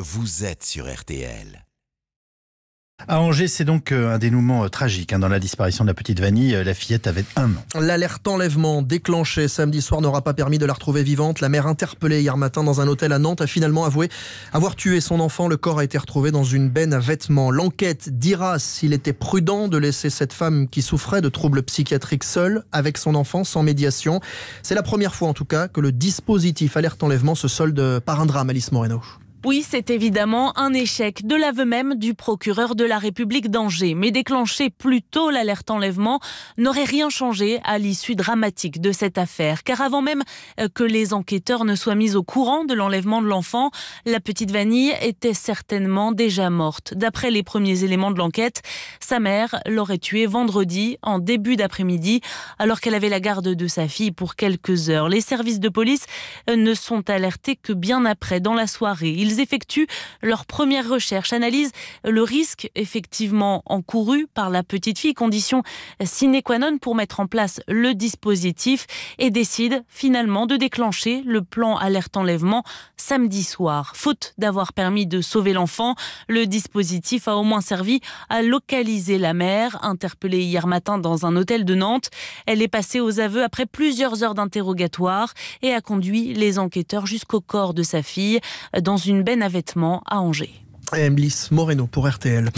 Vous êtes sur RTL. À Angers, c'est donc euh, un dénouement euh, tragique hein, dans la disparition de la petite Vanille. Euh, la fillette avait un an. L'alerte enlèvement déclenchée samedi soir n'aura pas permis de la retrouver vivante. La mère interpellée hier matin dans un hôtel à Nantes a finalement avoué avoir tué son enfant. Le corps a été retrouvé dans une benne à vêtements. L'enquête dira s'il était prudent de laisser cette femme qui souffrait de troubles psychiatriques seule avec son enfant sans médiation. C'est la première fois en tout cas que le dispositif alerte enlèvement se solde par un drame, Alice Moreno. Oui, c'est évidemment un échec de l'aveu même du procureur de la République d'Angers. Mais déclencher plus tôt l'alerte enlèvement n'aurait rien changé à l'issue dramatique de cette affaire. Car avant même euh, que les enquêteurs ne soient mis au courant de l'enlèvement de l'enfant, la petite Vanille était certainement déjà morte. D'après les premiers éléments de l'enquête, sa mère l'aurait tuée vendredi en début d'après-midi alors qu'elle avait la garde de sa fille pour quelques heures. Les services de police euh, ne sont alertés que bien après, dans la soirée. Ils effectuent leur première recherche, analysent le risque effectivement encouru par la petite fille, condition sine qua non pour mettre en place le dispositif et décident finalement de déclencher le plan alerte enlèvement samedi soir. Faute d'avoir permis de sauver l'enfant, le dispositif a au moins servi à localiser la mère, interpellée hier matin dans un hôtel de Nantes. Elle est passée aux aveux après plusieurs heures d'interrogatoire et a conduit les enquêteurs jusqu'au corps de sa fille dans une une benne à vêtements à Angers. Emlys Moreno pour RTL.